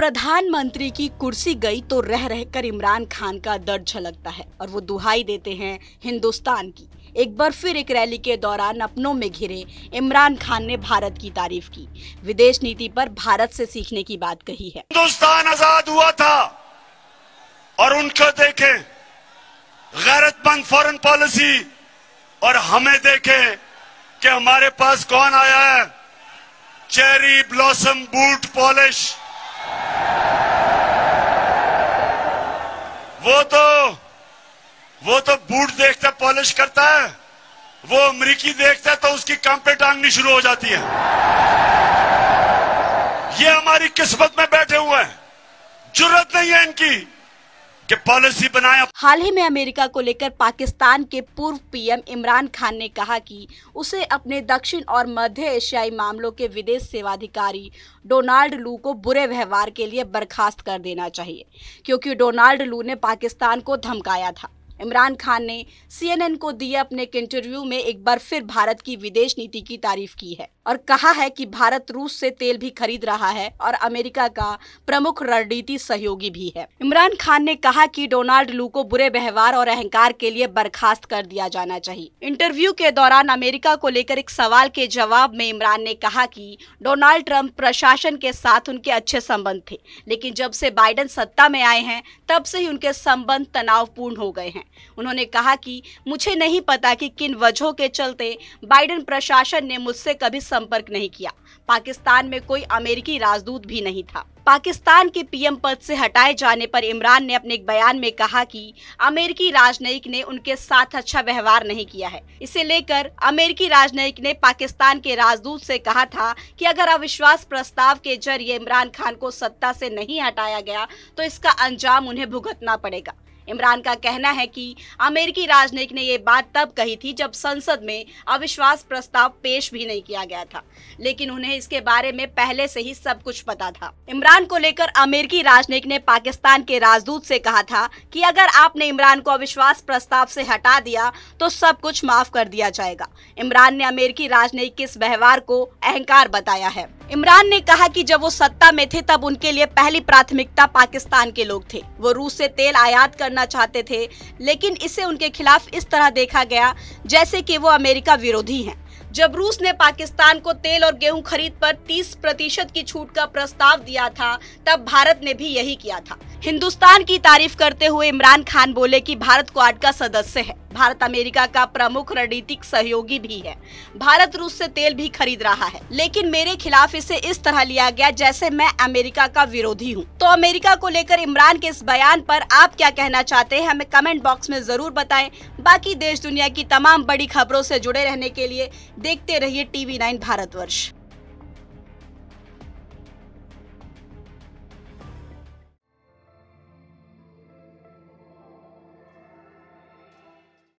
प्रधानमंत्री की कुर्सी गई तो रह रहकर इमरान खान का दर्द झलकता है और वो दुहाई देते हैं हिंदुस्तान की एक बार फिर एक रैली के दौरान अपनों में घिरे इमरान खान ने भारत की तारीफ की विदेश नीति पर भारत से सीखने की बात कही है हिंदुस्तान आजाद हुआ था और उनको देखे गैरतमंद फॉरेन पॉलिसी और हमें देखे कि हमारे पास कौन आया है चेरी ब्लॉसम बूट पॉलिश वो तो वो तो बूट देखता पॉलिश करता है वो अमरीकी देखता है तो उसकी काम पे टांगनी शुरू हो जाती है ये हमारी किस्मत में बैठे हुए हैं जरूरत नहीं है इनकी कि पॉलिसी बनाया हाल ही में अमेरिका को लेकर पाकिस्तान के पूर्व पीएम इमरान खान ने कहा कि उसे अपने दक्षिण और मध्य एशियाई मामलों के विदेश सेवाधिकारी डोनाल्ड लू को बुरे व्यवहार के लिए बर्खास्त कर देना चाहिए क्योंकि डोनाल्ड लू ने पाकिस्तान को धमकाया था इमरान खान ने सीएनएन को दिए अपने एक इंटरव्यू में एक बार फिर भारत की विदेश नीति की तारीफ की है और कहा है कि भारत रूस से तेल भी खरीद रहा है और अमेरिका का प्रमुख रणनीति सहयोगी भी है इमरान खान ने कहा कि डोनाल्ड लू को बुरे व्यवहार और अहंकार के लिए बर्खास्त कर दिया जाना चाहिए इंटरव्यू के दौरान अमेरिका को लेकर एक सवाल के जवाब में इमरान ने कहा की डोनाल्ड ट्रंप प्रशासन के साथ उनके अच्छे संबंध थे लेकिन जब से बाइडन सत्ता में आए हैं तब से ही उनके संबंध तनावपूर्ण हो गए हैं उन्होंने कहा कि मुझे नहीं पता कि किन वजहों के चलते बाइडेन प्रशासन ने मुझसे कभी संपर्क नहीं किया पाकिस्तान में कोई अमेरिकी राजदूत भी नहीं था पाकिस्तान के पीएम पद से हटाए जाने पर इमरान ने अपने एक बयान में कहा कि अमेरिकी राजनयिक ने उनके साथ अच्छा व्यवहार नहीं किया है इसे लेकर अमेरिकी राजनयिक ने पाकिस्तान के राजदूत से कहा था कि अगर अविश्वास प्रस्ताव के जरिए इमरान खान को सत्ता से नहीं हटाया गया तो इसका अंजाम उन्हें भुगतना पड़ेगा इमरान का कहना है कि अमेरिकी राजनयिक ने ये बात तब कही थी जब संसद में अविश्वास प्रस्ताव पेश भी नहीं किया गया था लेकिन उन्हें इसके बारे में पहले से ही सब कुछ पता था इमरान को लेकर अमेरिकी राजनयिक ने पाकिस्तान के राजदूत से कहा था कि अगर आपने इमरान को अविश्वास प्रस्ताव से हटा दिया तो सब कुछ माफ कर दिया जाएगा इमरान ने अमेरिकी राजनयिक के इस व्यवहार को अहंकार बताया है इमरान ने कहा कि जब वो सत्ता में थे तब उनके लिए पहली प्राथमिकता पाकिस्तान के लोग थे वो रूस से तेल आयात करना चाहते थे लेकिन इसे उनके खिलाफ इस तरह देखा गया जैसे कि वो अमेरिका विरोधी हैं जब रूस ने पाकिस्तान को तेल और गेहूं खरीद पर 30 प्रतिशत की छूट का प्रस्ताव दिया था तब भारत ने भी यही किया था हिंदुस्तान की तारीफ करते हुए इमरान खान बोले कि भारत क्वाड का सदस्य है भारत अमेरिका का प्रमुख रणनीतिक सहयोगी भी है भारत रूस से तेल भी खरीद रहा है लेकिन मेरे खिलाफ इसे इस तरह लिया गया जैसे मैं अमेरिका का विरोधी हूँ तो अमेरिका को लेकर इमरान के इस बयान पर आप क्या कहना चाहते हैं हमें कमेंट बॉक्स में जरूर बताएं बाकी देश दुनिया की तमाम बड़ी खबरों से जुड़े रहने के लिए देखते रहिए टीवी नाइन भारत